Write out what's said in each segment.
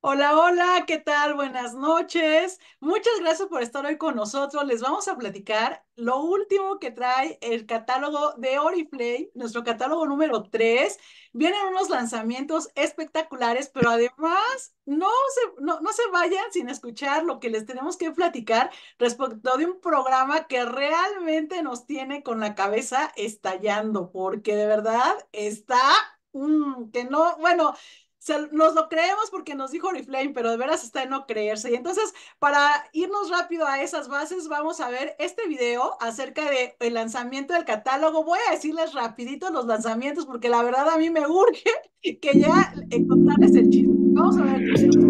Hola, hola, ¿qué tal? Buenas noches. Muchas gracias por estar hoy con nosotros. Les vamos a platicar lo último que trae el catálogo de Oriflame, nuestro catálogo número 3. Vienen unos lanzamientos espectaculares, pero además no se, no, se vayan sin escuchar lo que les tenemos que platicar respecto de un programa que realmente nos tiene con la cabeza estallando, porque de verdad está un mm, que no, bueno nos lo creemos porque nos dijo Oriflame, pero de veras está en no creerse. Y entonces, para irnos rápido a esas bases, vamos a ver este video acerca del lanzamiento del catálogo. Voy a decirles rapidito los lanzamientos porque la verdad a mí me urge que ya encontrarles el chisme. Vamos a ver.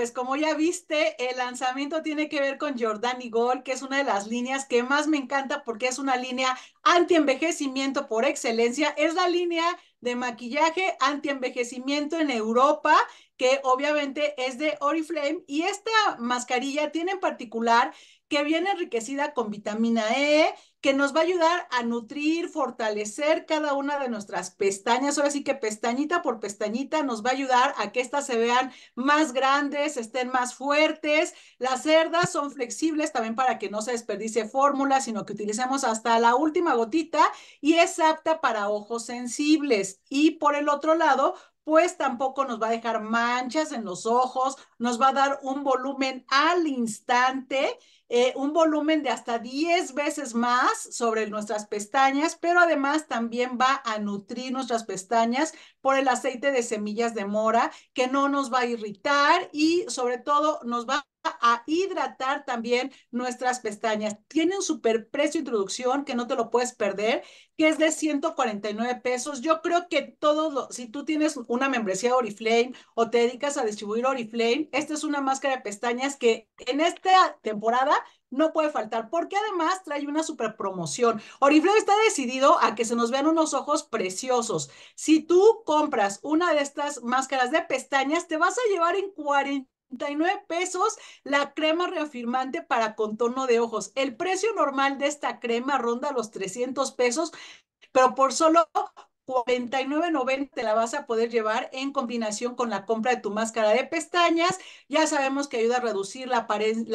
pues como ya viste, el lanzamiento tiene que ver con Jordani Gold, que es una de las líneas que más me encanta porque es una línea anti-envejecimiento por excelencia. Es la línea de maquillaje anti-envejecimiento en Europa, que obviamente es de Oriflame. Y esta mascarilla tiene en particular que viene enriquecida con vitamina E, que nos va a ayudar a nutrir, fortalecer cada una de nuestras pestañas. Ahora sí que pestañita por pestañita nos va a ayudar a que éstas se vean más grandes, estén más fuertes. Las cerdas son flexibles también para que no se desperdice fórmula, sino que utilicemos hasta la última gotita y es apta para ojos sensibles. Y por el otro lado, pues tampoco nos va a dejar manchas en los ojos, nos va a dar un volumen al instante eh, un volumen de hasta 10 veces más sobre nuestras pestañas, pero además también va a nutrir nuestras pestañas por el aceite de semillas de mora, que no nos va a irritar y sobre todo nos va a a hidratar también nuestras pestañas. Tiene un precio introducción que no te lo puedes perder, que es de 149 pesos. Yo creo que todos los, si tú tienes una membresía de Oriflame o te dedicas a distribuir Oriflame, esta es una máscara de pestañas que en esta temporada no puede faltar, porque además trae una super promoción. Oriflame está decidido a que se nos vean unos ojos preciosos. Si tú compras una de estas máscaras de pestañas, te vas a llevar en 40 39 pesos la crema reafirmante para contorno de ojos. El precio normal de esta crema ronda los 300 pesos, pero por solo 49.90 la vas a poder llevar en combinación con la compra de tu máscara de pestañas. Ya sabemos que ayuda a reducir la,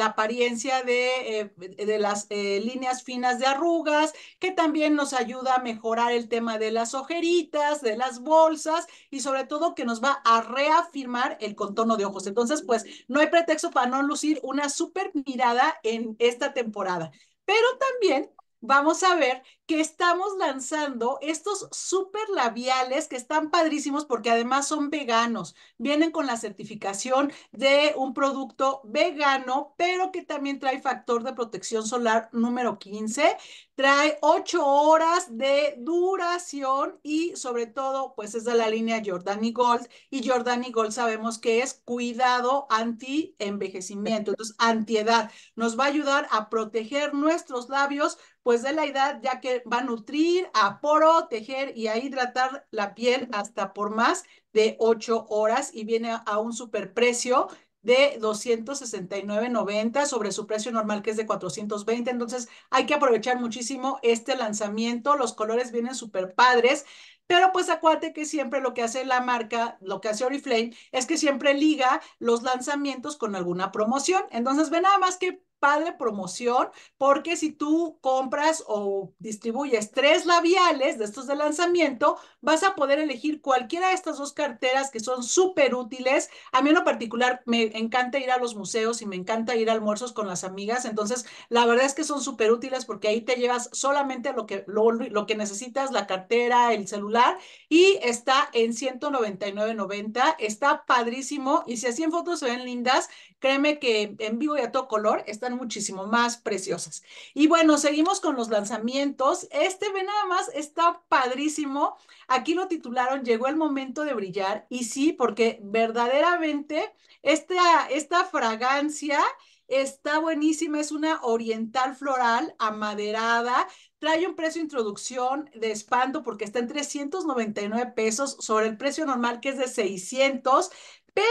apariencia de, eh, las eh, líneas finas de arrugas, que también nos ayuda a mejorar el tema de las ojeritas, de las bolsas y sobre todo que nos va a reafirmar el contorno de ojos. Entonces, pues no hay pretexto para no lucir una super mirada en esta temporada. Pero también vamos a ver que estamos lanzando estos super labiales que están padrísimos porque además son veganos. Vienen con la certificación de un producto vegano, pero que también trae factor de protección solar número 15. Trae 8 horas de duración y sobre todo, pues es de la línea Jordani Gold. Y Jordani Gold sabemos que es cuidado anti-envejecimiento, entonces edad. Nos va a ayudar a proteger nuestros labios pues de la edad, ya que va a nutrir, a poro, tejer y a hidratar la piel hasta por más de 8 horas y viene a un superprecio de 269.90 sobre su precio normal que es de 420. Entonces hay que aprovechar muchísimo este lanzamiento. Los colores vienen súper padres. Pero pues acuérdate que siempre lo que hace la marca, lo que hace Oriflame, es que siempre liga los lanzamientos con alguna promoción. Entonces ve nada más que padre promoción, porque si tú compras o distribuyes tres labiales de estos de lanzamiento, vas a poder elegir cualquiera de estas dos carteras que son súper útiles. A mí en lo particular me encanta ir a los museos y me encanta ir a almuerzos con las amigas, entonces la verdad es que son súper útiles porque ahí te llevas solamente lo que, lo, que necesitas, la cartera, el celular, y está en 199.90, está padrísimo, y si así en fotos se ven lindas, créeme que en vivo y a todo color están muchísimo más preciosas. Y bueno, seguimos con los lanzamientos. Este ve nada más, está padrísimo. Aquí lo titularon Llegó el momento de brillar. Y sí, porque verdaderamente esta, esta fragancia está buenísima. Es una oriental floral amaderada. Trae un precio de introducción de espanto porque está en 399 pesos sobre el precio normal que es de 600. Pero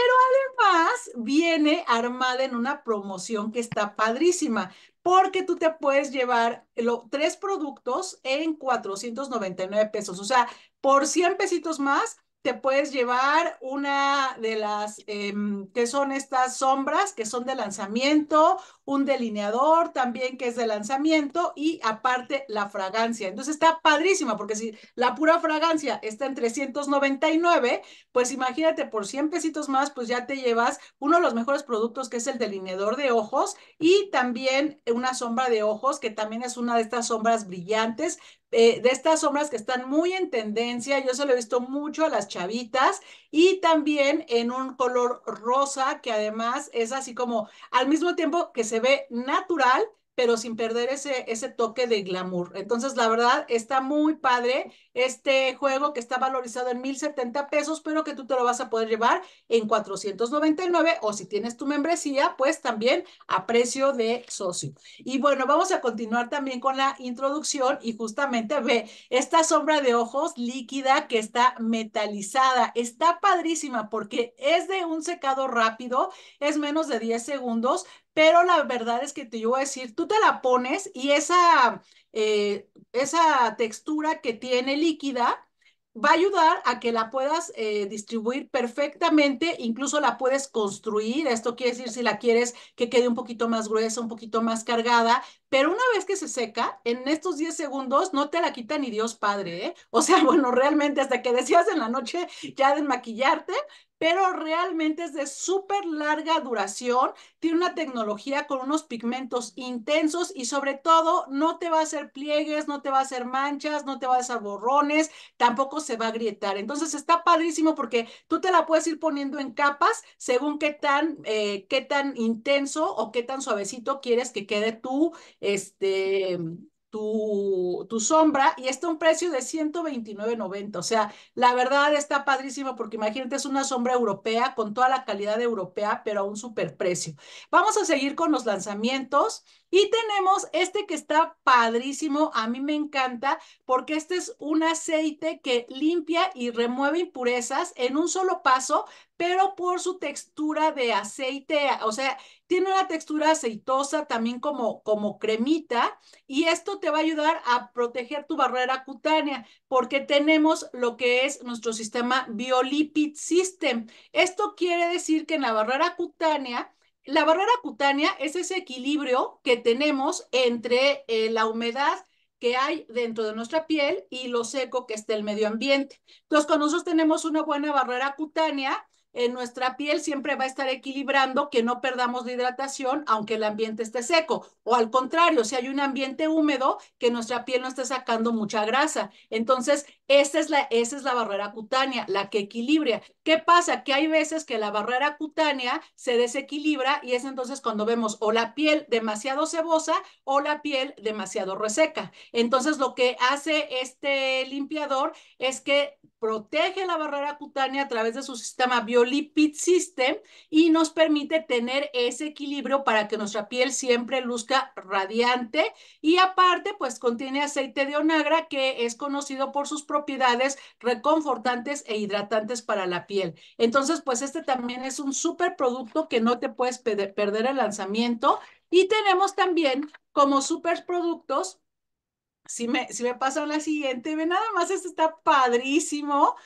además viene armada en una promoción que está padrísima, porque tú te puedes llevar los tres productos en 499 pesos. O sea, por 100 pesitos más, te puedes llevar una de las em, que son estas sombras que son de lanzamiento, un delineador también que es de lanzamiento y aparte la fragancia. Entonces está padrísima porque si la pura fragancia está en 399, pues imagínate por 100 pesitos más, pues ya te llevas uno de los mejores productos que es el delineador de ojos y también una sombra de ojos que también es una de estas sombras brillantes eh, de estas sombras que están muy en tendencia. Yo se lo he visto mucho a las chavitas y también en un color rosa que además es así como al mismo tiempo que se ve natural, pero sin perder ese, ese toque de glamour. Entonces, la verdad, está muy padre este juego que está valorizado en 1.070 pesos, pero que tú te lo vas a poder llevar en 499 o si tienes tu membresía, pues también a precio de socio. Y bueno, vamos a continuar también con la introducción y justamente ve esta sombra de ojos líquida que está metalizada. Está padrísima porque es de un secado rápido, es menos de 10 segundos, pero la verdad es que te yo voy a decir, tú te la pones y esa, eh, esa textura que tiene líquida va a ayudar a que la puedas eh, distribuir perfectamente, incluso la puedes construir, esto quiere decir si la quieres que quede un poquito más gruesa, un poquito más cargada, pero una vez que se seca, en estos 10 segundos no te la quita ni Dios Padre, ¿eh? O sea, bueno, realmente hasta que decías en la noche ya desmaquillarte, pero realmente es de súper larga duración, tiene una tecnología con unos pigmentos intensos y sobre todo no te va a hacer pliegues, no te va a hacer manchas, no te va a hacer borrones, tampoco se va a agrietar. Entonces está padrísimo porque tú te la puedes ir poniendo en capas según qué tan, eh, qué tan intenso o qué tan suavecito quieres que quede tu, este, tu, sombra y está a un precio de 129.90. O sea, la verdad está padrísimo porque imagínate, es una sombra europea con toda la calidad europea, pero a un super precio. Vamos a seguir con los lanzamientos. Y tenemos este que está padrísimo, a mí me encanta, porque este es un aceite que limpia y remueve impurezas en un solo paso, pero por su textura de aceite, o sea, tiene una textura aceitosa, también como, como cremita, y esto te va a ayudar a proteger tu barrera cutánea, porque tenemos lo que es nuestro sistema Biolipid System. Esto quiere decir que en la barrera cutánea, la barrera cutánea es ese equilibrio que tenemos entre eh, la humedad que hay dentro de nuestra piel y lo seco que está el medio ambiente. Entonces, cuando nosotros tenemos una buena barrera cutánea, en nuestra piel siempre va a estar equilibrando que no perdamos la hidratación aunque el ambiente esté seco. O al contrario, si hay un ambiente húmedo, que nuestra piel no esté sacando mucha grasa. Entonces, esa es, la, es la barrera cutánea, la que equilibra. ¿Qué pasa? Que hay veces que la barrera cutánea se desequilibra y es entonces cuando vemos o la piel demasiado cebosa o la piel demasiado reseca. Entonces lo que hace este limpiador es que protege la barrera cutánea a través de su sistema Biolipid System y nos permite tener ese equilibrio para que nuestra piel siempre luzca radiante y aparte pues contiene aceite de onagra que es conocido por sus propiedades propiedades reconfortantes e hidratantes para la piel. Entonces, pues este también es un súper producto que no te puedes perder el lanzamiento. Y tenemos también como super productos si me, si me pasan la siguiente, ve nada más, este está padrísimo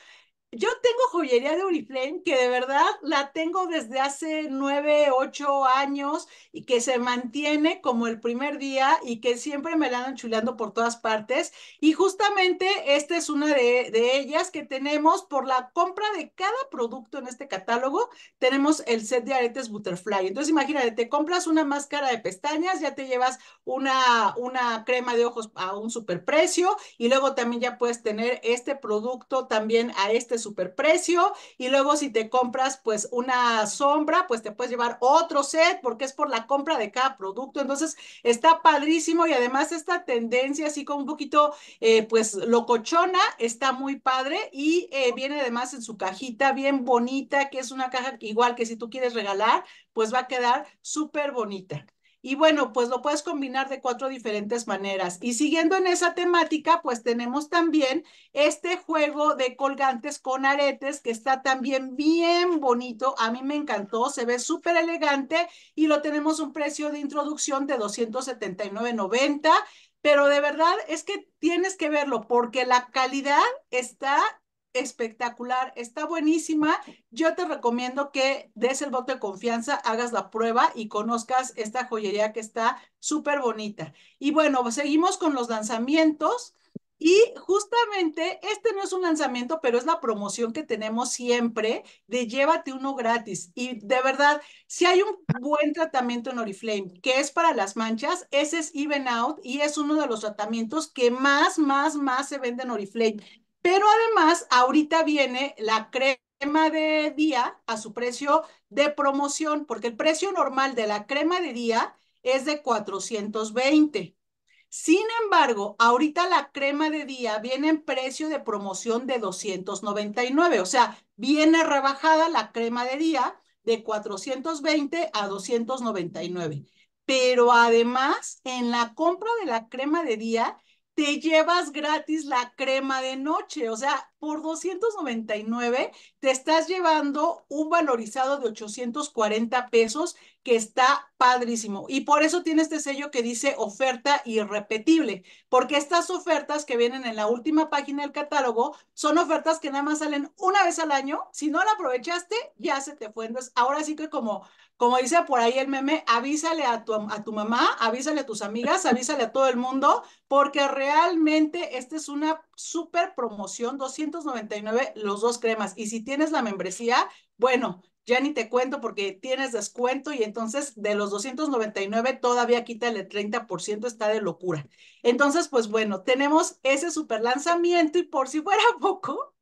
yo tengo joyería de Oriflame que de verdad la tengo desde hace nueve, ocho años y que se mantiene como el primer día y que siempre me la andan chuleando por todas partes. Y justamente esta es una de, de ellas que tenemos por la compra de cada producto en este catálogo. Tenemos el set de aretes Butterfly. Entonces imagínate, te compras una máscara de pestañas, ya te llevas una, una crema de ojos a un superprecio y luego también ya puedes tener este producto también a este precio, y luego si te compras pues una sombra, pues te puedes llevar otro set porque es por la compra de cada producto. Entonces está padrísimo y además esta tendencia así como un poquito eh, pues locochona está muy padre y eh, viene además en su cajita bien bonita, que es una caja igual que si tú quieres regalar, pues va a quedar súper bonita. Y bueno, pues lo puedes combinar de cuatro diferentes maneras. Y siguiendo en esa temática, pues tenemos también este juego de colgantes con aretes que está también bien bonito. A mí me encantó, se ve súper elegante y lo tenemos un precio de introducción de 279.90. Pero de verdad es que tienes que verlo porque la calidad está espectacular, está buenísima. Yo te recomiendo que des el voto de confianza, hagas la prueba y conozcas esta joyería que está súper bonita. Y bueno, seguimos con los lanzamientos. Y justamente este no es un lanzamiento, pero es la promoción que tenemos siempre de llévate uno gratis. Y de verdad, si hay un buen tratamiento en Oriflame, que es para las manchas, ese es Even Out y es uno de los tratamientos que más, más, más se vende en Oriflame. Pero además, ahorita viene la crema de día a su precio de promoción, porque el precio normal de la crema de día es de 420. Sin embargo, ahorita la crema de día viene en precio de promoción de 299, o sea, viene rebajada la crema de día de 420 a 299. Pero además, en la compra de la crema de día te llevas gratis la crema de noche. O sea, por 299 te estás llevando un valorizado de 840 pesos que está padrísimo. Y por eso tiene este sello que dice oferta irrepetible, porque estas ofertas que vienen en la última página del catálogo son ofertas que nada más salen una vez al año. Si no la aprovechaste, ya se te fue. Entonces, ahora sí que como como dice por ahí el meme, avísale a tu, a tu mamá, avísale a tus amigas, avísale a todo el mundo, porque realmente esta es una súper promoción, 299 los dos cremas. Y si tienes la membresía, bueno, ya ni te cuento porque tienes descuento y entonces de los 299 todavía quítale el 30%, está de locura. Entonces, pues bueno, tenemos ese super lanzamiento y por si fuera poco,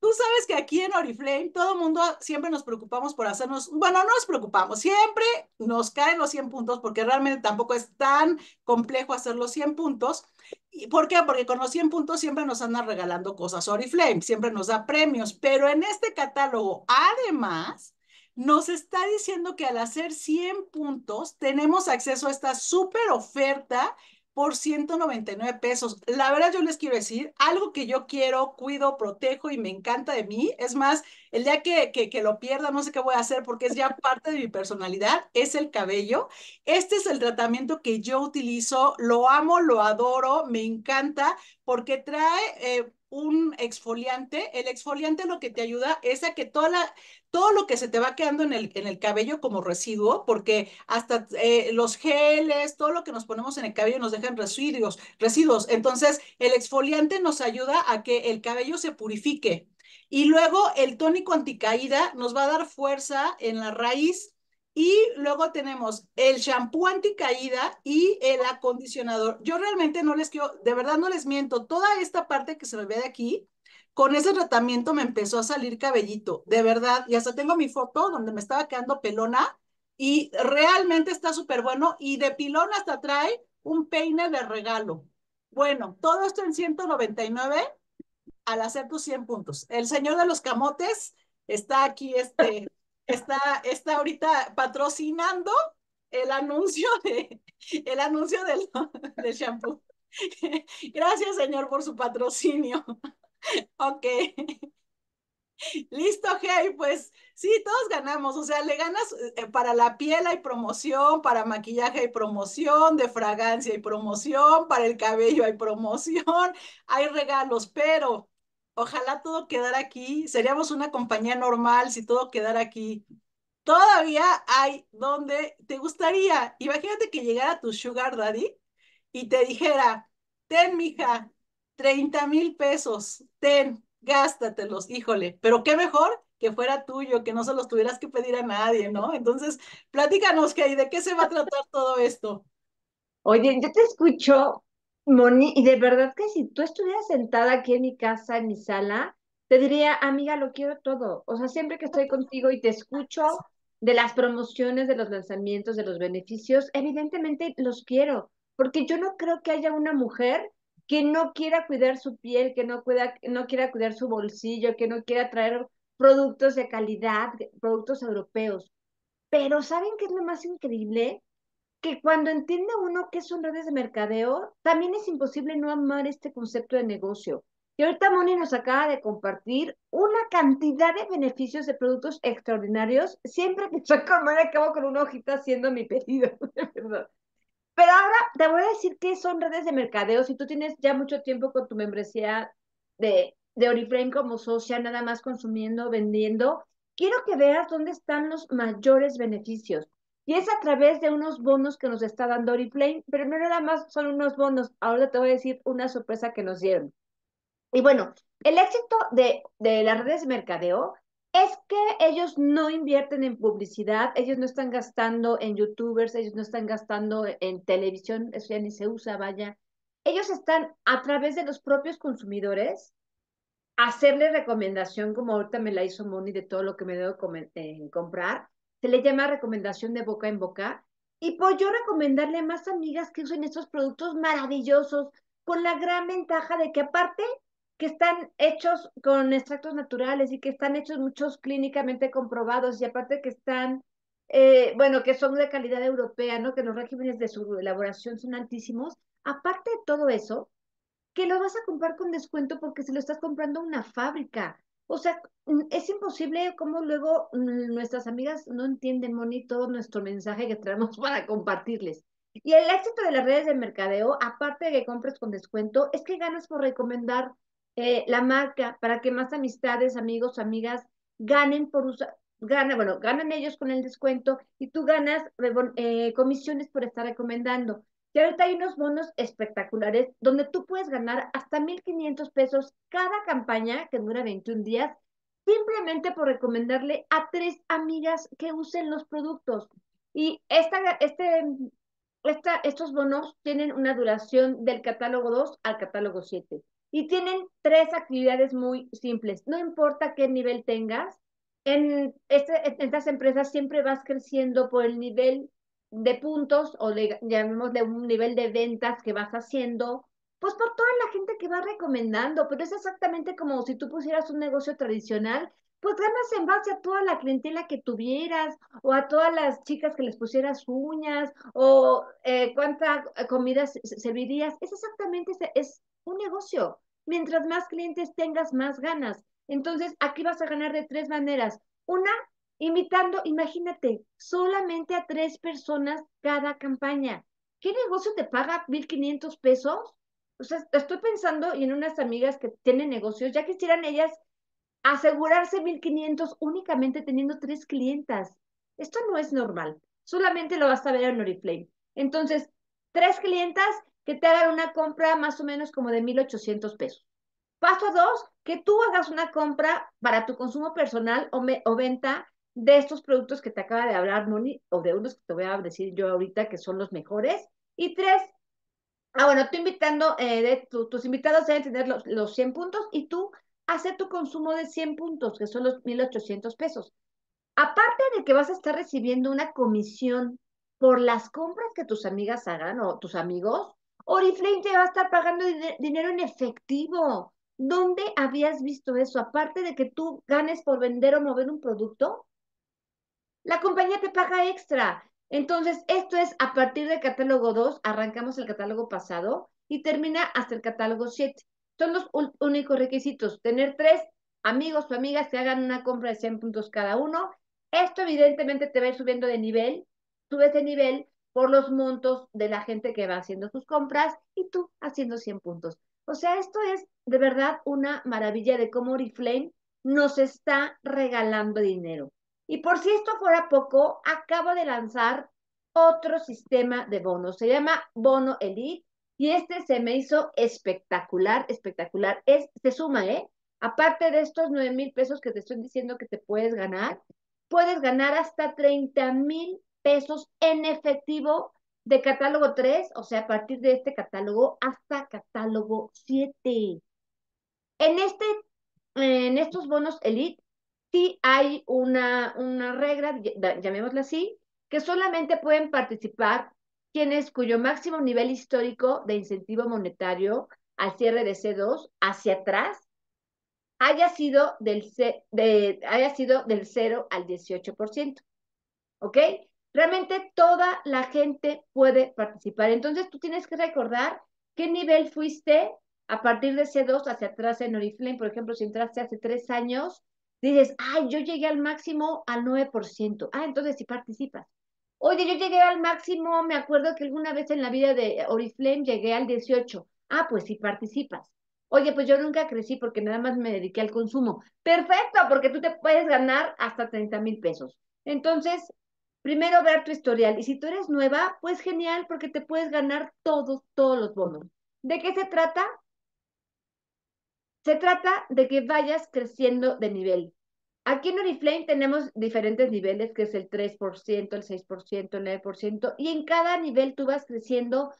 Tú sabes que aquí en Oriflame todo el mundo siempre nos preocupamos por hacernos, bueno, no nos preocupamos, siempre nos caen los 100 puntos porque realmente tampoco es tan complejo hacer los 100 puntos. ¿Y ¿Por qué? Porque con los 100 puntos siempre nos andan regalando cosas Oriflame, siempre nos da premios, pero en este catálogo además nos está diciendo que al hacer 100 puntos tenemos acceso a esta súper oferta por 199 pesos. La verdad yo les quiero decir, algo que yo quiero, cuido, protejo y me encanta de mí, es más, el día que, que, lo pierda, no sé qué voy a hacer porque es ya parte de mi personalidad, es el cabello. Este es el tratamiento que yo utilizo, lo amo, lo adoro, me encanta porque trae... Eh, un exfoliante. El exfoliante lo que te ayuda es a que toda la, todo lo que se te va quedando en el, en el cabello como residuo, porque hasta eh, los geles, todo lo que nos ponemos en el cabello nos dejan residuos, residuos. Entonces, el exfoliante nos ayuda a que el cabello se purifique. Y luego el tónico anticaída nos va a dar fuerza en la raíz y luego tenemos el shampoo anticaída y el acondicionador. Yo realmente no les quiero, de verdad no les miento, toda esta parte que se me ve de aquí, con ese tratamiento me empezó a salir cabellito, de verdad. Y hasta tengo mi foto donde me estaba quedando pelona y realmente está súper bueno. Y de pilón hasta trae un peine de regalo. Bueno, todo esto en 199 al hacer tus 100 puntos. El señor de los camotes está aquí este, está, está ahorita patrocinando el anuncio de el anuncio del, shampoo. Gracias, señor, por su patrocinio. Ok. Listo, hey, pues sí, todos ganamos, o sea, le ganas eh, para la piel hay promoción, para maquillaje hay promoción, de fragancia hay promoción, para el cabello hay promoción, hay regalos, pero Ojalá todo quedara aquí. Seríamos una compañía normal si todo quedara aquí. Todavía hay donde te gustaría. Imagínate que llegara tu sugar daddy y te dijera, ten, mija, 30 mil pesos, ten, gástatelos, híjole. Pero qué mejor que fuera tuyo, que no se los tuvieras que pedir a nadie, ¿no? Entonces, platícanos, Kay, ¿de qué se va a tratar todo esto? Oye, yo te escucho Moni, y de verdad que si tú estuvieras sentada aquí en mi casa, en mi sala, te diría, amiga, lo quiero todo. O sea, siempre que estoy contigo y te escucho de las promociones, de los lanzamientos, de los beneficios, evidentemente los quiero, porque yo no creo que haya una mujer que no quiera cuidar su piel, que no, no quiera cuidar su bolsillo, que no quiera traer productos de calidad, productos europeos. Pero ¿saben qué es lo más increíble? que cuando entiende uno qué son redes de mercadeo, también es imposible no amar este concepto de negocio. Y ahorita Moni nos acaba de compartir una cantidad de beneficios de productos extraordinarios. Siempre que estoy con acabo con una hojita haciendo mi pedido, Pero ahora te voy a decir qué son redes de mercadeo. Si tú tienes ya mucho tiempo con tu membresía de, de Oriflame como socia, nada más consumiendo, vendiendo, quiero que veas dónde están los mayores beneficios. Y es a través de unos bonos que nos está dando Oriflame, pero no nada más son unos bonos, ahora te voy a decir una sorpresa que nos dieron. Y bueno, el éxito de, de las redes de mercadeo es que ellos no invierten en publicidad, ellos no están gastando en youtubers, ellos no están gastando en televisión, eso ya ni se usa, vaya. Ellos están a través de los propios consumidores hacerle recomendación, como ahorita me la hizo Moni, de todo lo que me debo comprar, se le llama recomendación de boca en boca. Y puedo yo recomendarle a más amigas que usen estos productos maravillosos, con la gran ventaja de que aparte que están hechos con extractos naturales y que están hechos muchos clínicamente comprobados y aparte que están, eh, bueno, que son de calidad europea, ¿no? Que los regímenes de su elaboración son altísimos. Aparte de todo eso, que lo vas a comprar con descuento porque se lo estás comprando a una fábrica. O sea, es imposible cómo luego nuestras amigas no entienden, Moni, todo nuestro mensaje que traemos para compartirles. Y el éxito de las redes de mercadeo, aparte de que compres con descuento, es que ganas por recomendar eh, la marca para que más amistades, amigos, amigas ganen por usar, gana, bueno, ganan ellos con el descuento y tú ganas eh, eh, comisiones por estar recomendando. Y ahorita hay unos bonos espectaculares donde tú puedes ganar hasta 1.500 pesos cada campaña que dura 21 días, simplemente por recomendarle a tres amigas que usen los productos. Y esta, este, esta, estos bonos tienen una duración del catálogo 2 al catálogo 7. Y tienen tres actividades muy simples. No importa qué nivel tengas, en este, estas empresas siempre vas creciendo por el nivel de puntos o de, un nivel de ventas que vas haciendo, pues por toda la gente que va recomendando, pero es exactamente como si tú pusieras un negocio tradicional, pues ganas en base a toda la clientela que tuvieras o a todas las chicas que les pusieras uñas o eh, cuántas comidas servirías. Es exactamente, es un negocio. Mientras más clientes tengas, más ganas. Entonces, aquí vas a ganar de tres maneras. Una, invitando, imagínate, solamente a tres personas cada campaña. ¿Qué negocio te paga 1.500 pesos? O sea, estoy pensando y en unas amigas que tienen negocios, ya quisieran ellas asegurarse 1.500 únicamente teniendo tres clientas. Esto no es normal. Solamente lo vas a ver en Oriflame. Entonces, tres clientas que te hagan una compra más o menos como de 1.800 pesos. Paso dos, que tú hagas una compra para tu consumo personal o, venta de estos productos que te acaba de hablar Moni, o de unos que te voy a decir yo ahorita que son los mejores. Y tres, ah, bueno, tú invitando, eh, de, tus invitados deben tener los, los 100 puntos y tú hacer tu consumo de 100 puntos, que son los 1,800 pesos. Aparte de que vas a estar recibiendo una comisión por las compras que tus amigas hagan o tus amigos, Oriflame te va a estar pagando dinero en efectivo. ¿Dónde habías visto eso? Aparte de que tú ganes por vender o mover un producto, la compañía te paga extra. Entonces, esto es a partir del catálogo 2, arrancamos el catálogo pasado y termina hasta el catálogo 7. Son los únicos requisitos, tener tres amigos o amigas que hagan una compra de 100 puntos cada uno. Esto evidentemente te va a ir subiendo de nivel, subes de nivel por los montos de la gente que va haciendo sus compras y tú haciendo 100 puntos. O sea, esto es de verdad una maravilla de cómo Oriflame nos está regalando dinero. Y por si esto fuera poco, acabo de lanzar otro sistema de bonos. Se llama Bono Elite y este se me hizo espectacular, espectacular. se suma, ¿eh? Aparte de estos 9 mil pesos que te estoy diciendo que te puedes ganar, puedes ganar hasta 30 mil pesos en efectivo de catálogo 3, o sea, a partir de este catálogo hasta catálogo 7. En, este, en estos bonos Elite sí hay una, una regla, llamémosla así, que solamente pueden participar quienes cuyo máximo nivel histórico de incentivo monetario al cierre de C2 hacia atrás haya sido del, C, de, haya sido del 0 al 18%. ¿Ok? Realmente toda la gente puede participar. Entonces tú tienes que recordar qué nivel fuiste a partir de C2 hacia atrás en Oriflame. Por ejemplo, si entraste hace tres años, dices, ay, yo llegué al máximo al 9%. Ah, entonces sí participas. Oye, yo llegué al máximo, me acuerdo que alguna vez en la vida de Oriflame llegué al 18. Ah, pues sí participas. Oye, pues yo nunca crecí porque nada más me dediqué al consumo. Perfecto, porque tú te puedes ganar hasta 30 mil pesos. Entonces, primero ver tu historial. Y si tú eres nueva, pues genial, porque te puedes ganar todos, todos los bonos. ¿De qué se trata? Se trata de que vayas creciendo de nivel. Aquí en Oriflame tenemos diferentes niveles, que es el 3%, el 6%, el 9%, y en cada nivel tú vas creciendo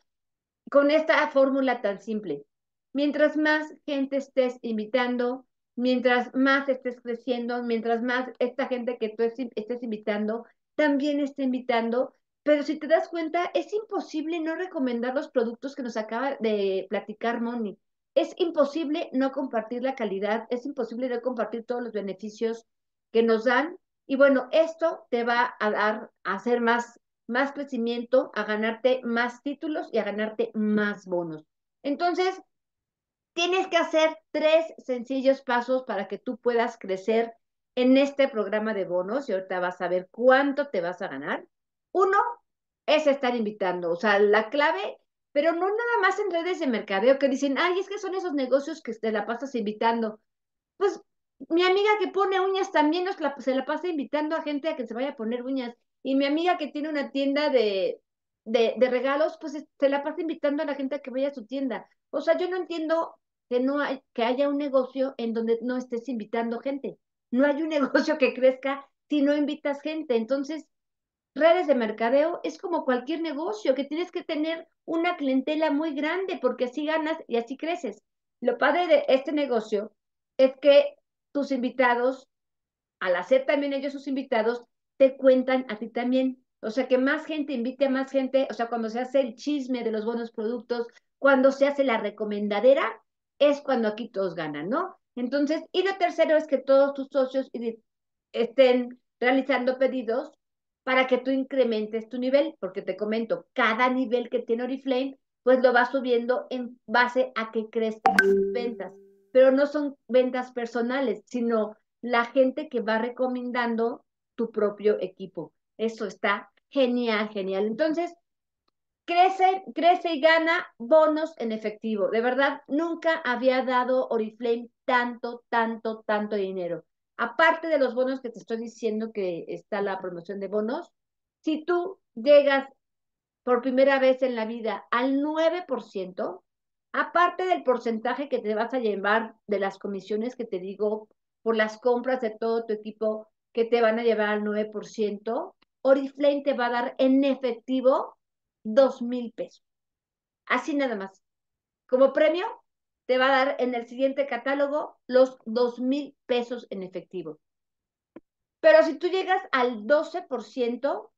con esta fórmula tan simple. Mientras más gente estés invitando, mientras más estés creciendo, mientras más esta gente que tú estés invitando también esté invitando, pero si te das cuenta, es imposible no recomendar los productos que nos acaba de platicar Moni es imposible no compartir la calidad, es imposible no compartir todos los beneficios que nos dan. Y bueno, esto te va a dar, a hacer más, más crecimiento, a ganarte más títulos y a ganarte más bonos. Entonces, tienes que hacer tres sencillos pasos para que tú puedas crecer en este programa de bonos y ahorita vas a ver cuánto te vas a ganar. Uno es estar invitando, o sea, la clave pero no nada más en redes de mercadeo que dicen, ay, es que son esos negocios que te la pasas invitando. Pues mi amiga que pone uñas también nos se la pasa invitando a gente a que se vaya a poner uñas. Y mi amiga que tiene una tienda de, de, de regalos, pues se la pasa invitando a la gente a que vaya a su tienda. O sea, yo no entiendo que no hay, que haya un negocio en donde no estés invitando gente. No hay un negocio que crezca si no invitas gente. Entonces, redes de mercadeo es como cualquier negocio, que tienes que tener una clientela muy grande porque así ganas y así creces. Lo padre de este negocio es que tus invitados, al hacer también ellos sus invitados, te cuentan a ti también. O sea, que más gente invite a más gente. O sea, cuando se hace el chisme de los buenos productos, cuando se hace la recomendadera, es cuando aquí todos ganan, ¿no? Entonces, y lo tercero es que todos tus socios estén realizando pedidos para que tú incrementes tu nivel, porque te comento, cada nivel que tiene Oriflame, pues lo vas subiendo en base a que crezcan tus ventas, pero no son ventas personales, sino la gente que va recomendando tu propio equipo. Eso está genial, genial. Entonces, crece, crece y gana bonos en efectivo. De verdad, nunca había dado Oriflame tanto, tanto, tanto dinero aparte de los bonos que te estoy diciendo que está la promoción de bonos, si tú llegas por primera vez en la vida al 9%, aparte del porcentaje que te vas a llevar de las comisiones que te digo por las compras de todo tu equipo que te van a llevar al 9%, Oriflame te va a dar en efectivo 2 mil pesos. Así nada más. Como premio, te va a dar en el siguiente catálogo los dos mil pesos en efectivo. Pero si tú llegas al 12%,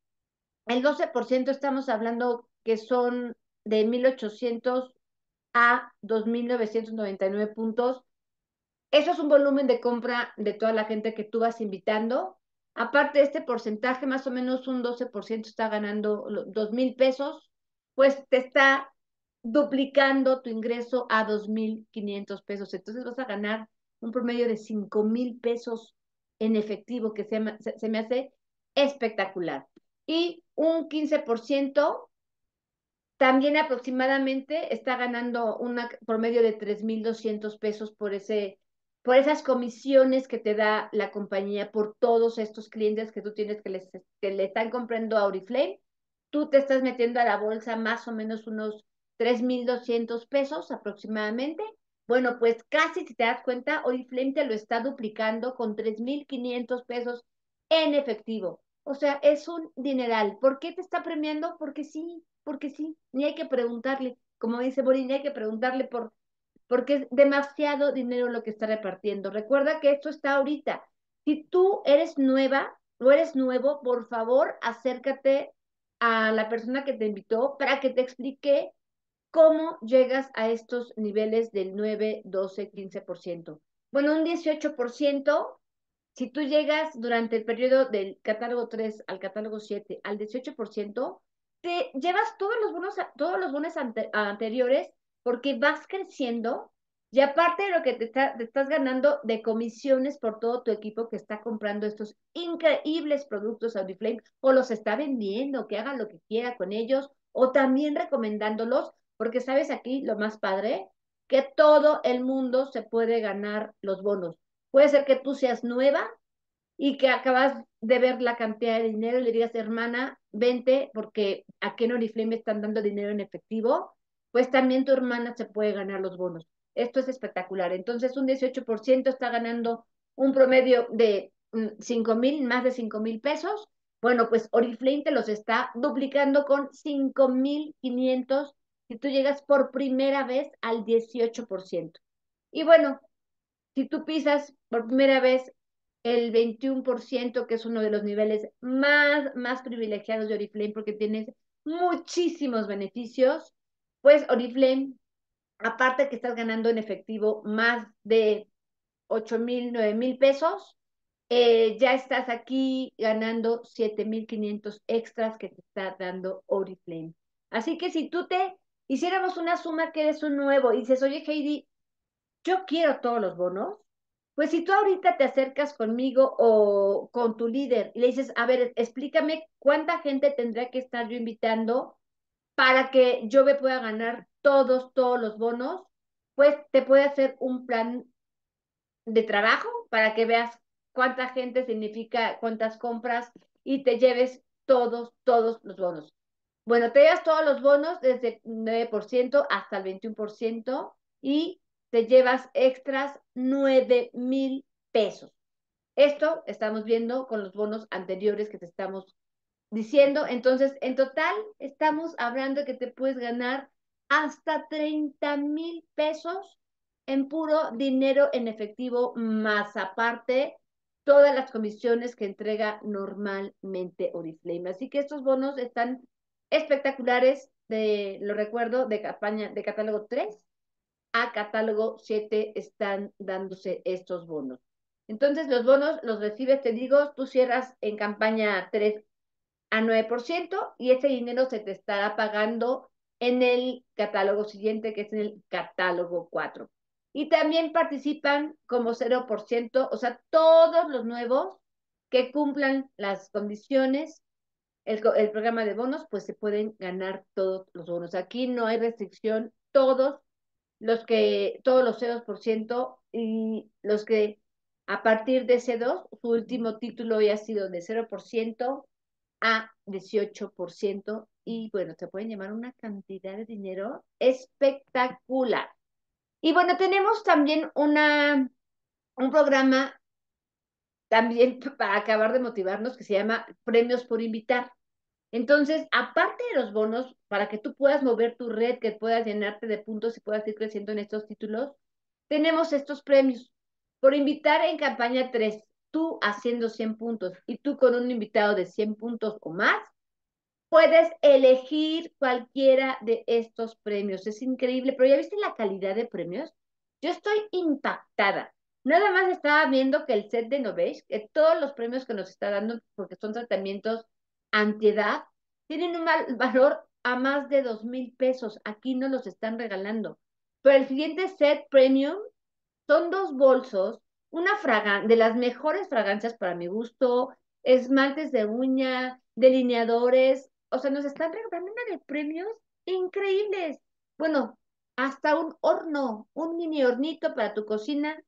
el 12% estamos hablando que son de 1800 a 2.999 puntos. Eso es un volumen de compra de toda la gente que tú vas invitando. Aparte de este porcentaje, más o menos un 12% está ganando 2 mil pesos, pues te está duplicando tu ingreso a 2.500 pesos. Entonces vas a ganar un promedio de 5.000 pesos en efectivo, que se, me hace espectacular. Y un 15% también aproximadamente está ganando un promedio de 3.200 pesos por ese por esas comisiones que te da la compañía por todos estos clientes que tú tienes que, les, que le están comprando a Oriflame, tú te estás metiendo a la bolsa más o menos unos 3.200 pesos aproximadamente. Bueno, pues casi si te das cuenta, Oriflame te lo está duplicando con 3.500 pesos en efectivo. O sea, es un dineral. ¿Por qué te está premiando? Porque sí, porque sí. Ni hay que preguntarle, como dice Boris, ni hay que preguntarle por, porque es demasiado dinero lo que está repartiendo. Recuerda que esto está ahorita. Si tú eres nueva o eres nuevo, por favor, acércate a la persona que te invitó para que te explique ¿Cómo llegas a estos niveles del 9, 12, 15%? Bueno, un 18%, si tú llegas durante el periodo del catálogo 3 al catálogo 7 al 18%, te llevas todos los bonos, todos los bonos anteriores porque vas creciendo y aparte de lo que te, estás ganando de comisiones por todo tu equipo que está comprando estos increíbles productos Audiflame o los está vendiendo, que haga lo que quiera con ellos o también recomendándolos porque sabes aquí lo más padre, que todo el mundo se puede ganar los bonos. Puede ser que tú seas nueva y que acabas de ver la cantidad de dinero y le digas, hermana, vente porque aquí en Oriflame están dando dinero en efectivo, pues también tu hermana se puede ganar los bonos. Esto es espectacular. Entonces, un 18% está ganando un promedio de 5 mm, mil, más de 5 mil pesos. Bueno, pues Oriflame te los está duplicando con 5 mil 500 si tú llegas por primera vez al 18%. Y bueno, si tú pisas por primera vez el 21%, que es uno de los niveles más, más privilegiados de Oriflame porque tienes muchísimos beneficios, pues Oriflame, aparte de que estás ganando en efectivo más de 8 mil, 9 mil pesos, eh, ya estás aquí ganando 7.500 extras que te está dando Oriflame. Así que si tú te hiciéramos una suma que eres un nuevo y dices, oye Heidi, yo quiero todos los bonos, pues si tú ahorita te acercas conmigo o con tu líder y le dices, a ver, explícame cuánta gente tendría que estar yo invitando para que yo me pueda ganar todos, todos los bonos, pues te puede hacer un plan de trabajo para que veas cuánta gente significa cuántas compras y te lleves todos, todos los bonos. Bueno, te llevas todos los bonos desde el 9% hasta el 21% y te llevas extras 9 mil pesos. Esto estamos viendo con los bonos anteriores que te estamos diciendo. Entonces, en total estamos hablando de que te puedes ganar hasta 30 mil pesos en puro dinero en efectivo, más aparte todas las comisiones que entrega normalmente Oriflame. Así que estos bonos están espectaculares de, lo recuerdo, de campaña de catálogo 3 a catálogo 7 están dándose estos bonos. Entonces, los bonos los recibes, te digo, tú cierras en campaña 3 a 9% y ese dinero se te estará pagando en el catálogo siguiente, que es en el catálogo 4. Y también participan como 0%, o sea, todos los nuevos que cumplan las condiciones el, programa de bonos, pues se pueden ganar todos los bonos. Aquí no hay restricción, todos los que, todos los 0% y los que a partir de ese 2, su último título ya ha sido de 0% a 18%. Y bueno, se pueden llamar una cantidad de dinero espectacular. Y bueno, tenemos también una, un programa también para acabar de motivarnos que se llama Premios por Invitar. Entonces, aparte de los bonos, para que tú puedas mover tu red, que puedas llenarte de puntos y puedas ir creciendo en estos títulos, tenemos estos premios. Por invitar en campaña 3, tú haciendo 100 puntos y tú con un invitado de 100 puntos o más, puedes elegir cualquiera de estos premios. Es increíble, pero ¿ya viste la calidad de premios? Yo estoy impactada. Nada más estaba viendo que el set de Novesh, que todos los premios que nos está dando, porque son tratamientos antiedad, tienen un valor a más de dos mil pesos. Aquí no los están regalando. Pero el siguiente set premium son dos bolsos, una fragancia de las mejores fragancias para mi gusto, esmaltes de uña, delineadores. O sea, nos están regalando de premios increíbles. Bueno, hasta un horno, un mini hornito para tu cocina.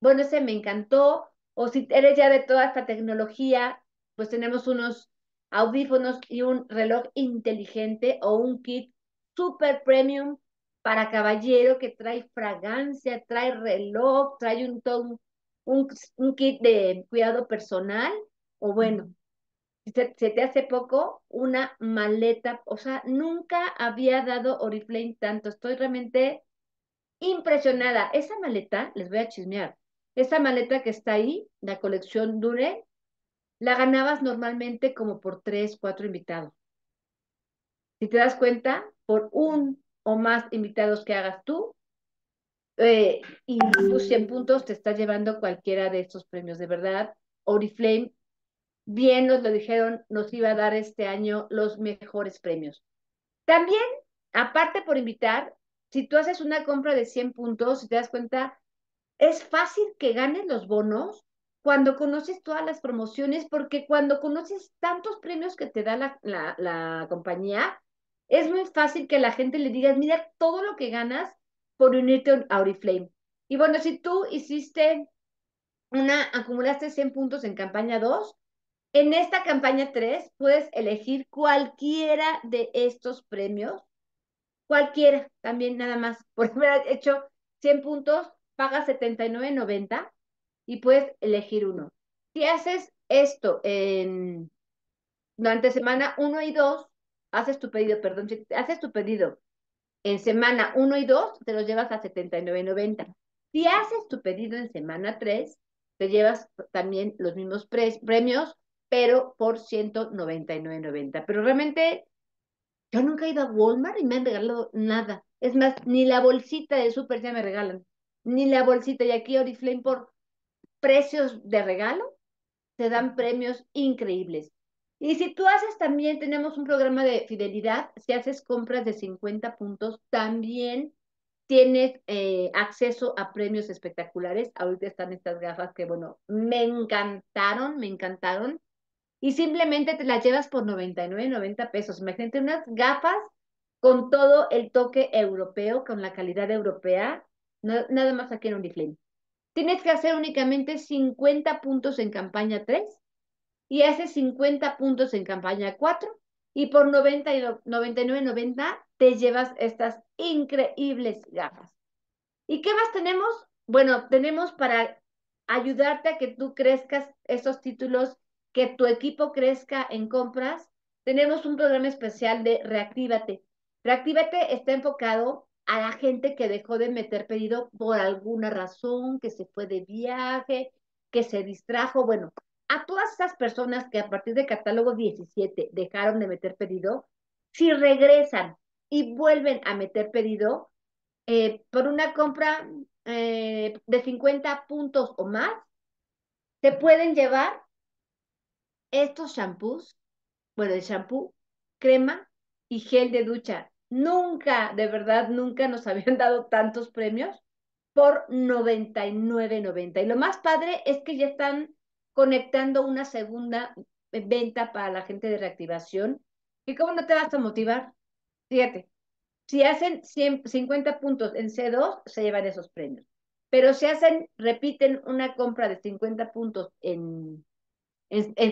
Bueno, ese me encantó. O si eres ya de toda esta tecnología, pues tenemos unos audífonos y un reloj inteligente o un kit super premium para caballero que trae fragancia, trae reloj, trae un, un, kit de cuidado personal o bueno, se, te hace poco, una maleta. O sea, nunca había dado Oriflame tanto. Estoy realmente impresionada. Esa maleta, les voy a chismear, esa maleta que está ahí, la colección Dure, la ganabas normalmente como por tres, cuatro invitados. Si te das cuenta, por un o más invitados que hagas tú, eh, y tus 100 puntos te estás llevando cualquiera de estos premios, de verdad. Oriflame, bien nos lo dijeron, nos iba a dar este año los mejores premios. También, aparte por invitar, si tú haces una compra de 100 puntos, si te das cuenta, es fácil que ganes los bonos cuando conoces todas las promociones, porque cuando conoces tantos premios que te da la, la, compañía, es muy fácil que la gente le diga, mira todo lo que ganas por unirte a Auriflame Y bueno, si tú hiciste una, acumulaste 100 puntos en campaña 2, en esta campaña 3 puedes elegir cualquiera de estos premios, cualquiera, también nada más, por haber hecho 100 puntos, pagas 79.90 y puedes elegir uno. Si haces esto en, durante semana 1 y 2, haces tu pedido, perdón, si haces tu pedido en semana 1 y 2, te los llevas a 79.90. Si haces tu pedido en semana 3, te llevas también los mismos premios, pero por 199.90. Pero realmente yo nunca he ido a Walmart y me han regalado nada. Es más, ni la bolsita de súper ya me regalan. Ni la bolsita. Y aquí Oriflame por precios de regalo, se dan premios increíbles. Y si tú haces también, tenemos un programa de fidelidad, si haces compras de 50 puntos, también tienes eh, acceso a premios espectaculares. Ahorita están estas gafas que, bueno, me encantaron, me encantaron. Y simplemente te las llevas por 99, 90 pesos. Imagínate unas gafas con todo el toque europeo, con la calidad europea, nada más aquí en Uniflame. Tienes que hacer únicamente 50 puntos en campaña 3 y hace 50 puntos en campaña 4 y por 90 99.90 te llevas estas increíbles gafas. ¿Y qué más tenemos? Bueno, tenemos para ayudarte a que tú crezcas esos títulos, que tu equipo crezca en compras. Tenemos un programa especial de Reactívate. Reactívate está enfocado a la gente que dejó de meter pedido por alguna razón, que se fue de viaje, que se distrajo. Bueno, a todas esas personas que a partir de catálogo 17 dejaron de meter pedido, si regresan y vuelven a meter pedido eh, por una compra eh, de 50 puntos o más, se pueden llevar estos shampoos, bueno, el shampoo, crema y gel de ducha Nunca, de verdad, nunca nos habían dado tantos premios por 99.90. Y lo más padre es que ya están conectando una segunda venta para la gente de reactivación. ¿Y cómo no te vas a motivar? Fíjate, si hacen 50 puntos en C2, se llevan esos premios. Pero si hacen, repiten una compra de 50 puntos en,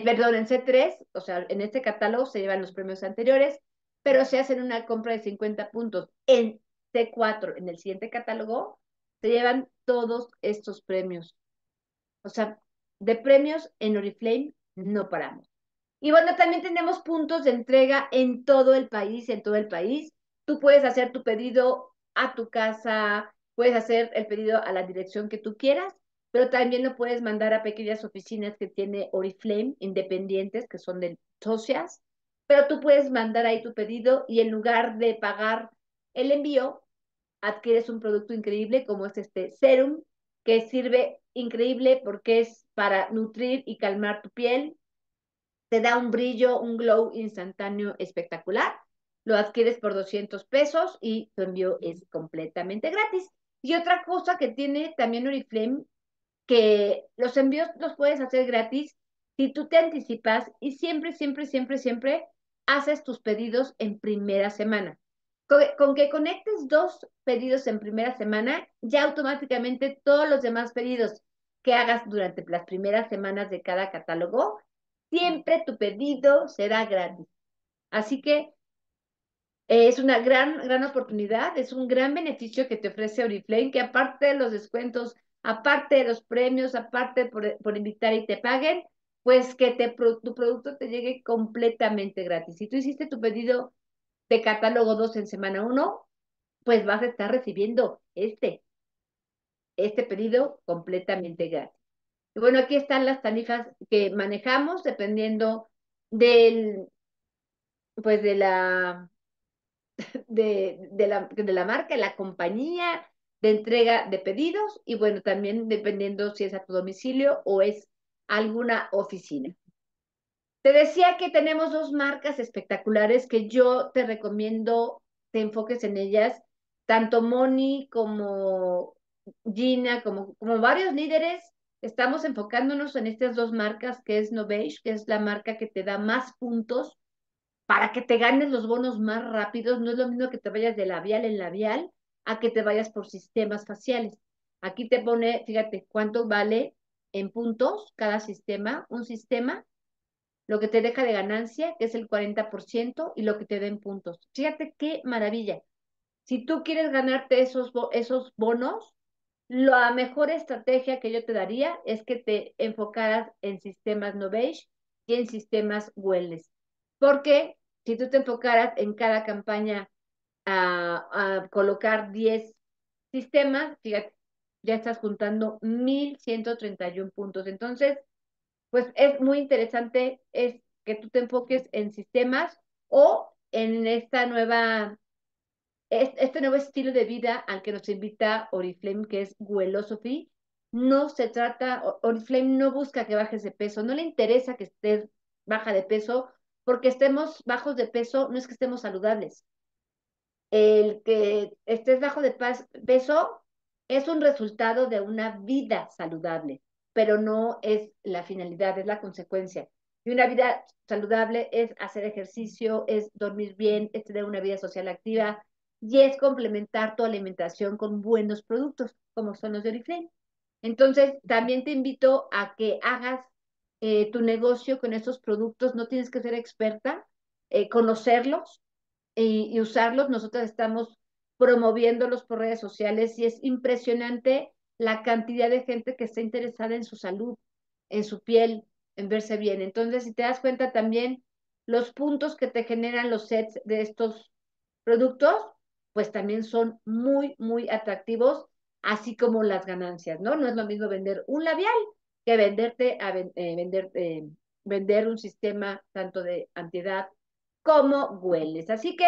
perdón, en C3, o sea, en este catálogo se llevan los premios anteriores pero si hacen una compra de 50 puntos en c 4 en el siguiente catálogo, se llevan todos estos premios. O sea, de premios en Oriflame no paramos. Y bueno, también tenemos puntos de entrega en todo el país, en todo el país. Tú puedes hacer tu pedido a tu casa, puedes hacer el pedido a la dirección que tú quieras, pero también lo puedes mandar a pequeñas oficinas que tiene Oriflame, independientes, que son de socias, pero tú puedes mandar ahí tu pedido y en lugar de pagar el envío, adquieres un producto increíble como es este serum, que sirve increíble porque es para nutrir y calmar tu piel. Te da un brillo, un glow instantáneo espectacular. Lo adquieres por 200 pesos y tu envío es completamente gratis. Y otra cosa que tiene también Oriflame, que los envíos los puedes hacer gratis si tú te anticipas y siempre, siempre, siempre, siempre haces tus pedidos en primera semana. Con, que conectes dos pedidos en primera semana, ya automáticamente todos los demás pedidos que hagas durante las primeras semanas de cada catálogo, siempre tu pedido será gratis. Así que eh, es una gran, gran oportunidad, es un gran beneficio que te ofrece Oriflame, que aparte de los descuentos, aparte de los premios, aparte por, por invitar y te paguen, pues que te, tu producto te llegue completamente gratis. Si tú hiciste tu pedido de catálogo 2 en semana 1, pues vas a estar recibiendo este, este pedido completamente gratis. Y bueno, aquí están las tarifas que manejamos dependiendo del, pues de la, de, de la, de la marca, la compañía, de entrega de pedidos y bueno, también dependiendo si es a tu domicilio o es alguna oficina. Te decía que tenemos dos marcas espectaculares que yo te recomiendo te enfoques en ellas, tanto Moni como Gina, como, como varios líderes, estamos enfocándonos en estas dos marcas, que es Novage, que es la marca que te da más puntos para que te ganes los bonos más rápidos. No es lo mismo que te vayas de labial en labial a que te vayas por sistemas faciales. Aquí te pone, fíjate, cuánto vale en puntos cada sistema, un sistema, lo que te deja de ganancia, que es el 40%, y lo que te den puntos. Fíjate qué maravilla. Si tú quieres ganarte esos, esos bonos, la mejor estrategia que yo te daría es que te enfocaras en sistemas Novage y en sistemas Welles. Porque si tú te enfocaras en cada campaña a, a colocar 10 sistemas, fíjate, ya estás juntando 1.131 puntos. Entonces, pues es muy interesante es que tú te enfoques en sistemas o en esta nueva, este nuevo estilo de vida al que nos invita Oriflame, que es Wellosophy. No se trata, Oriflame no busca que bajes de peso, no le interesa que estés baja de peso, porque estemos bajos de peso no es que estemos saludables. El que estés bajo de peso es un resultado de una vida saludable, pero no es la finalidad, es la consecuencia. Y una vida saludable es hacer ejercicio, es dormir bien, es tener una vida social activa y es complementar tu alimentación con buenos productos, como son los de Oriflame. Entonces, también te invito a que hagas eh, tu negocio con estos productos. No tienes que ser experta, eh, conocerlos y, usarlos. Nosotros estamos promoviéndolos por redes sociales y es impresionante la cantidad de gente que está interesada en su salud, en su piel, en verse bien. Entonces, si te das cuenta también los puntos que te generan los sets de estos productos, pues también son muy, muy atractivos, así como las ganancias, ¿no? No es lo mismo vender un labial que venderte eh, vender, eh, vender un sistema tanto de antiedad como hueles. Así que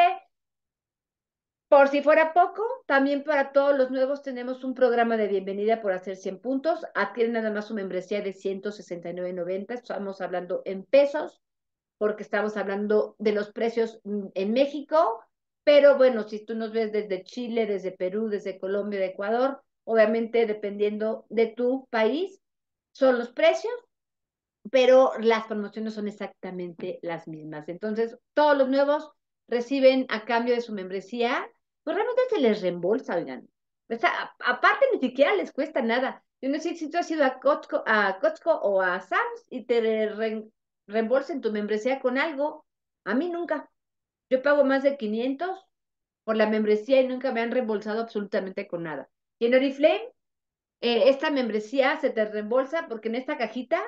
por si fuera poco, también para todos los nuevos tenemos un programa de bienvenida por hacer 100 puntos. Adquieren nada más su membresía de 169.90. Estamos hablando en pesos, porque estamos hablando de los precios mm, en México. Pero bueno, si tú nos ves desde Chile, desde Perú, desde Colombia, de Ecuador, obviamente dependiendo de tu país, son los precios, pero las promociones son exactamente las mismas. Entonces, todos los nuevos reciben a cambio de su membresía pues realmente se les reembolsa, oigan. O sea, aparte ni siquiera les cuesta nada. Yo no sé si tú has ido a Costco, a o a Sam's y te reembolsen tu membresía con algo. A mí nunca. Yo pago más de 500 por la membresía y nunca me han reembolsado absolutamente con nada. Y en Oriflame, eh, esta membresía se te reembolsa porque en esta cajita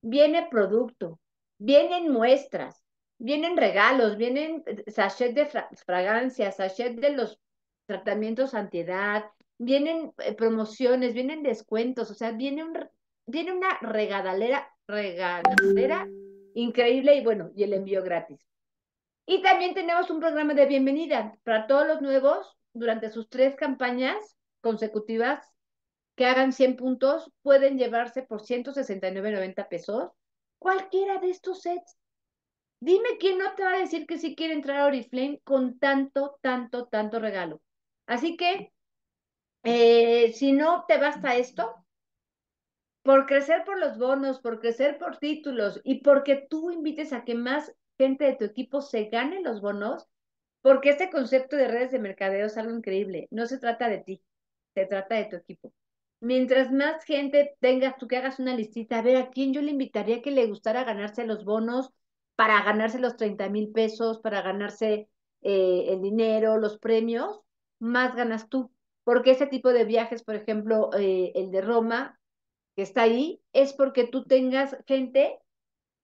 viene producto, vienen muestras, vienen regalos, vienen eh, sachet de fragancias, sachet de los tratamientos antiedad, vienen eh, promociones, vienen descuentos, o sea, viene, un, viene una regadalera, regadalera increíble y bueno, y el envío gratis. Y también tenemos un programa de bienvenida para todos los nuevos durante sus tres campañas consecutivas que hagan 100 puntos, pueden llevarse por 169.90 pesos cualquiera de estos sets Dime quién no te va a decir que sí quiere entrar a Oriflame con tanto, tanto, tanto regalo. Así que, eh, si no te basta esto, por crecer por los bonos, por crecer por títulos y porque tú invites a que más gente de tu equipo se gane los bonos, porque este concepto de redes de mercadeo es algo increíble. No se trata de ti, se trata de tu equipo. Mientras más gente tengas, tú que hagas una listita, a ver a quién yo le invitaría que le gustara ganarse los bonos para ganarse los 30 mil pesos, para ganarse eh, el dinero, los premios, más ganas tú. Porque ese tipo de viajes, por ejemplo, eh, el de Roma, que está ahí, es porque tú tengas gente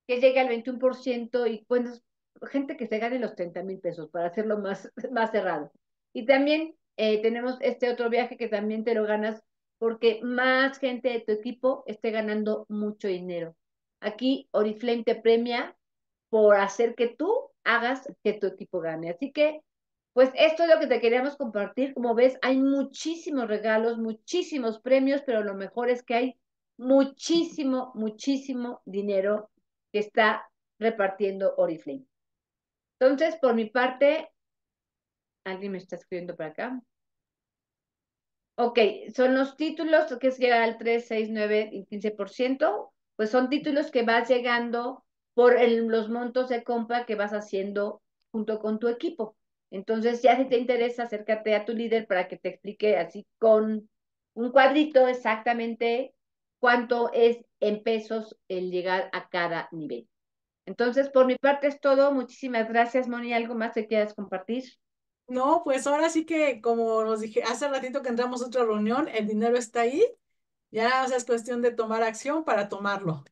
que llegue al 21% y cuentas gente que se gane los 30 mil pesos para hacerlo más, más cerrado. Y también eh, tenemos este otro viaje que también te lo ganas porque más gente de tu equipo esté ganando mucho dinero. Aquí Oriflame te premia por hacer que tú hagas que tu equipo gane. Así que, pues esto es lo que te queríamos compartir. Como ves, hay muchísimos regalos, muchísimos premios, pero lo mejor es que hay muchísimo, muchísimo dinero que está repartiendo Oriflame. Entonces, por mi parte, alguien me está escribiendo por acá. Ok, son los títulos que es llegar al 3, 6, 9 y 15%, pues son títulos que vas llegando por los montos de compra que vas haciendo junto con tu equipo. Entonces, ya si te interesa, acércate a tu líder para que te explique así con un cuadrito exactamente cuánto es en pesos el llegar a cada nivel. Entonces, por mi parte es todo. Muchísimas gracias, Moni. ¿Algo más te quieras compartir? No, pues ahora sí que, como nos dije, hace ratito que entramos a otra reunión, el dinero está ahí. Ya es cuestión de tomar acción para tomarlo.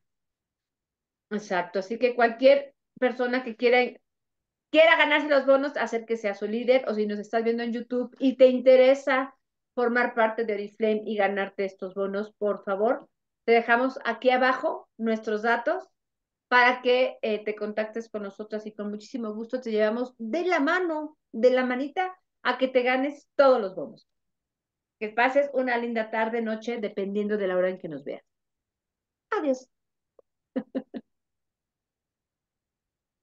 Exacto, así que cualquier persona que quiera, quiera ganarse los bonos, hacer que sea su líder, o si nos estás viendo en YouTube y te interesa formar parte de Oriflame y ganarte estos bonos, por favor, te dejamos aquí abajo nuestros datos para que eh, te contactes con nosotros y con muchísimo gusto te llevamos de la mano, de la manita, a que te ganes todos los bonos. Que pases una linda tarde, noche, dependiendo de la hora en que nos veas. Adiós.